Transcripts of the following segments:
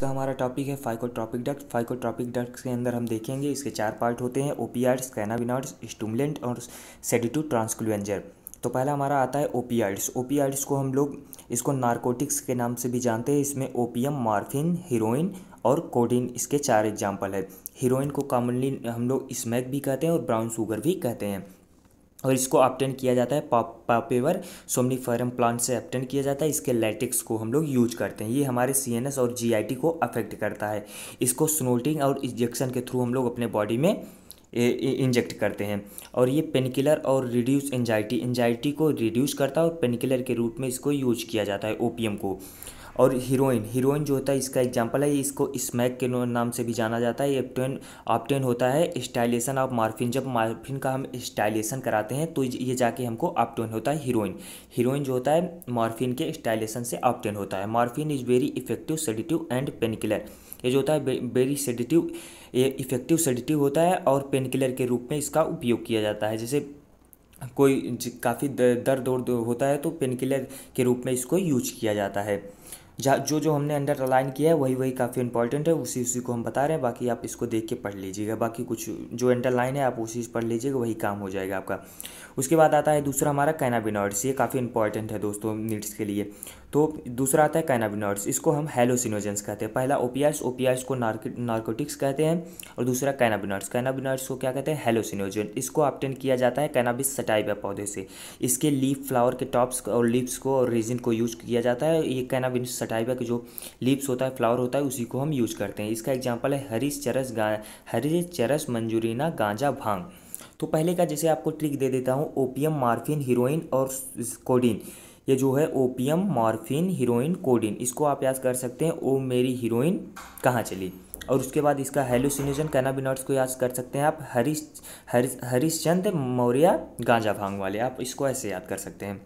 का हमारा टॉपिक है फाइकोट्रॉपिक डक्ट फाइकोट्रॉपिक डक्ट के अंदर हम देखेंगे इसके चार पार्ट होते हैं ओपीआर्ड्स कैनाबिनॉइड्स स्टूमलेंट और सेडिटू ट्रांसक्लुएंजर तो पहला हमारा आता है ओपीआइड्स ओपीआइड्स को हम लोग इसको नारकोटिक्स के नाम से भी जानते हैं इसमें ओपीएम मार्फिन हीरोइन और कोडिन इसके चार एग्जाम्पल है हीरोइन को कॉमनली हम लोग स्मैक भी कहते हैं और ब्राउन शुगर भी कहते हैं और इसको ऑप्टेन किया जाता है पापेवर सोमनीफेरम प्लांट से ऑप्टेन किया जाता है इसके लेटेक्स को हम लोग यूज करते हैं ये हमारे सीएनएस और जीआईटी को अफेक्ट करता है इसको स्नोटिंग और इंजेक्शन के थ्रू हम लोग अपने बॉडी में इंजेक्ट करते हैं और ये पेनकिलर और रिड्यूस एंजाइटी एंजाइटी को रिड्यूस करता है और पेनकिलर के रूप में इसको यूज किया जाता है ओपीएम को और हीरोइन हीरोइन जो होता है इसका एग्जाम्पल है इसको स्मैक के नाम से भी जाना जाता है एप्टेन ऑप्टेन होता है स्टाइलेशन ऑफ मार्फिन जब मार्फिन का हम स्टाइलेशन कराते हैं तो ये जाके हमको ऑप्टेन होता है हीरोइन हीरोइन जो होता है मार्फिन के स्टाइलेशन से ऑप्टेन होता है morphine is very effective sedative and painkiller ये जो होता है वेरी सेडिटिव ये इफेक्टिव सेडिटिव होता है और पेनकिलर के रूप में इसका उपयोग किया जाता है जैसे कोई काफ़ी दर्द दर्द होता है तो पेनकिलर के रूप में इसको यूज किया जाता है जो जो हमने अंडर अलाइन किया है वही वही काफ़ी इंपॉर्टेंट है उसी उसी को हम बता रहे हैं बाकी आप इसको देख के पढ़ लीजिएगा बाकी कुछ जो अंडरलाइन है आप उसी से पढ़ लीजिएगा वही काम हो जाएगा आपका उसके बाद आता है दूसरा हमारा कैनाबिनॉइड्स ये काफ़ी इंपॉर्टेंट है दोस्तों नीड्स के लिए तो दूसरा आता है कैनाबिनॉइड्स इसको हम हेलोसिनोजेंस कहते हैं पहला ओपियाइड्स ओपियाइड्स को नार्कोटिक्स कहते हैं और दूसरा कैनाबिनॉइड्स कैनाबिनॉइड्स को क्या कहते हैं हेलोसिनोजेंट इसको ऑप्टेन किया जाता है कैनाबिस सटाइबा पौधे से इसके लीफ फ्लावर के टॉप्स और लीव्स को और रेजिन को यूज किया जाता है ये कैनाबिन सटाइबा के जो लीव्स होता है फ्लावर होता है उसी को हम यूज करते हैं इसका एग्जाम्पल है हरी चरस गा चरस मंजूरीना गांजा भांग तो पहले का जैसे आपको ट्रिक दे देता हूँ ओपियम मार्फिन हीरोइन और कोडिन ये जो है ओपियम मॉर्फिन हीरोइन कोडिन इसको आप याद कर सकते हैं ओ मेरी हीरोइन कहाँ चली और उसके बाद इसका हेलुसिनेशन कैनाबिनॉट्स को याद कर सकते हैं आप हरीश हरीश हरिश्चंद्र मौर्य गांजा भांग वाले आप इसको ऐसे याद कर सकते हैं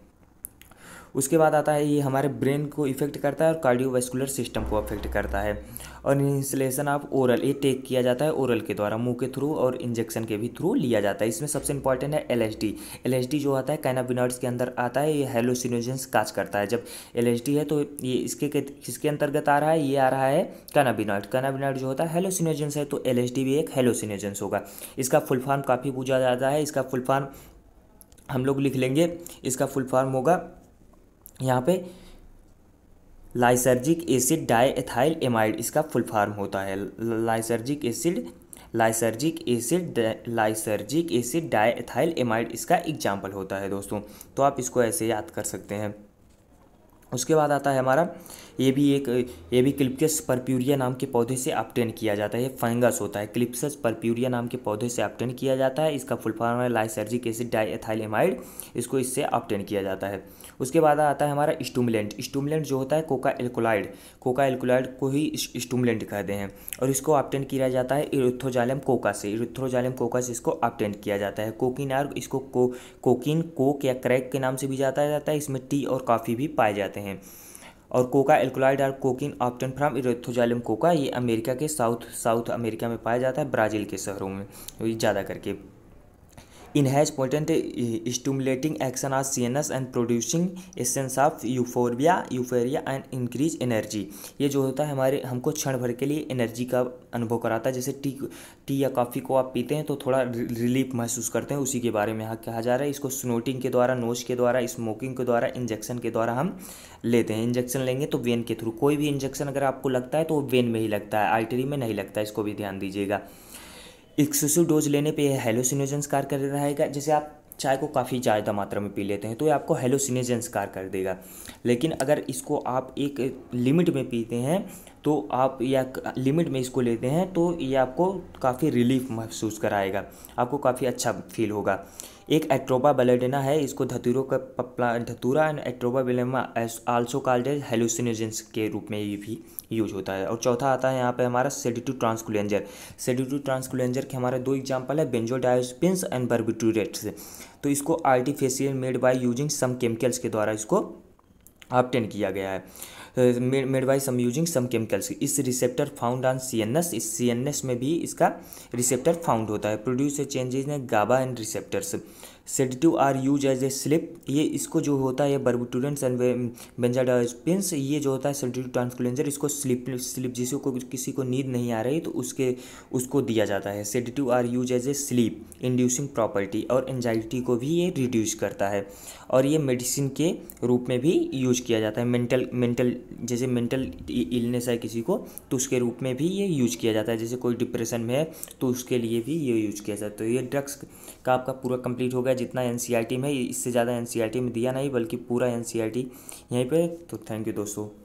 उसके बाद आता है ये हमारे ब्रेन को इफेक्ट करता है और कार्डियोवेस्कुलर सिस्टम को अफेक्ट करता है और इंसलेशन ऑफ ओरल ये टेक किया जाता है ओरल के द्वारा मुंह के थ्रू और इंजेक्शन के भी थ्रू लिया जाता है इसमें सबसे इंपॉर्टेंट है एल एल जो आता है कैनाबिनॉइड्स के अंदर आता है ये हेलोसिनोजेंस काज करता है जब एल है तो ये इसके किसके अंतर्गत आ रहा है ये आ रहा है कैनाबिनॉइड कैनाबिनॉइड जो होता है हेलोसिनोजेंस है तो एल भी एक हेलोसिनोजेंस होगा इसका फुल फॉर्म काफ़ी पूछा जाता है इसका फुल फॉर्म हम लोग लिख लेंगे इसका फुल फॉर्म होगा यहाँ पे लाइसर्जिक एसिड डाईथाइल एमाइड इसका फुल फॉर्म होता है lysergic acid lysergic acid lysergic acid diethyl amide इसका एग्जाम्पल होता है दोस्तों तो आप इसको ऐसे याद कर सकते हैं उसके बाद आता है हमारा ये भी एक ये भी क्लिप्सियस परप्यूरिया नाम के पौधे से ऑप्टेन किया जाता है ये फंगस होता है क्लिप्सस परप्यूरिया नाम के पौधे से ऑप्टेन किया जाता है इसका फुल फॉर्म है लाइसर्जिक एसिड डाईएथाइलेमाइड इसको इससे ऑप्टेन किया जाता है उसके बाद आता है हमारा स्टूमुलेंट स्टूमुलेंट जो होता है कोका एल्कोलाइड कोका एल्कोलाइड को ही स्टूमुलेंट कहते हैं और इसको ऑप्टेन किया जाता है इरुथ्रोजालम कोका से इरुथ्रोजालम कोका से इसको ऑप्टेन किया जाता है कोकिन आर्ग इसको को, कोकिन कोक या क्रैक के नाम से भी जाता जाता है इसमें टी और कॉफ़ी भी पाए जाते हैं हैं और coca alkaloid are cocaine obtain from erythroxylum coca ये अमेरिका के साउथ साउथ अमेरिका में पाया जाता है ब्राज़ील के शहरों में ज़्यादा करके it stimulating action stimulating C N S and producing essence of euphoria euphoria and increase energy ये जो होता है हमारे हमको क्षण भर के लिए एनर्जी का अनुभव कराता है जैसे टी टी या कॉफ़ी को आप पीते हैं तो थोड़ा रिलीफ महसूस करते हैं उसी के बारे में यहाँ कहा जा रहा है इसको स्नोटिंग के द्वारा नोज के द्वारा स्मोकिंग के द्वारा इंजेक्शन के द्वारा हम लेते हैं इंजेक्शन लेंगे तो वेन के थ्रू कोई भी इंजेक्शन अगर आपको लगता है तो वो वेन में ही लगता है आर्टरी में नहीं लगता इसको भी ध्यान दीजिएगा एक्सेसिव डोज लेने पे यह हेलोसिनोजेंस कार कर रहेगा जैसे आप चाय को काफ़ी ज़्यादा मात्रा में पी लेते हैं तो ये आपको हेलोसिनेजेंस कार कर देगा लेकिन अगर इसको आप एक लिमिट में पीते हैं तो आप या लिमिट में इसको लेते हैं तो ये आपको काफ़ी रिलीफ महसूस कराएगा आपको काफ़ी अच्छा फील होगा एक एट्रोबा बलेडेना है इसको धतूरों का पपला datura and atropa belladonna also called as hallucinogens के रूप में ये भी यूज होता है और चौथा आता है यहाँ पे हमारा सेडिटू ट्रांसकुलेंजर सेडिटू ट्रांसकुलेंजर के हमारे दो एग्जाम्पल है डायोस्पिन एंड बर्बिटूरेट्स तो इसको artificial made by using some chemicals के द्वारा इसको ऑप्टेन किया गया है made by some using some chemicals इस receptor found on C N S इस सी एन एस में भी इसका रिसेप्टर फाउंड होता है प्रोड्यूस चेंजेज ने GABA and receptors sedative are use as a sleep ये इसको जो होता है बर्बुटुलेंस एंड बेंजाडाजपिन्स ये जो होता है सेडिटिव ट्रांसक्लेंजर इसको स्लिप स्लिप जिसको को, किसी को नींद नहीं आ रही तो उसके उसको दिया जाता है sedative are use as a sleep inducing property और एनजाइटी को भी ये रिड्यूस करता है और ये मेडिसिन के रूप में भी यूज किया जाता है मेंटल मेंटल जैसे मेंटल इलनेस है किसी को तो उसके रूप में भी ये यूज किया जाता है जैसे कोई डिप्रेशन में है तो उसके लिए भी ये यूज किया जाता है तो ये ड्रग्स का आपका पूरा कंप्लीट हो गया गया जितना एन e में इससे ज़्यादा एन e में दिया नहीं बल्कि पूरा एन e यहीं पर तो थैंक यू दोस्तों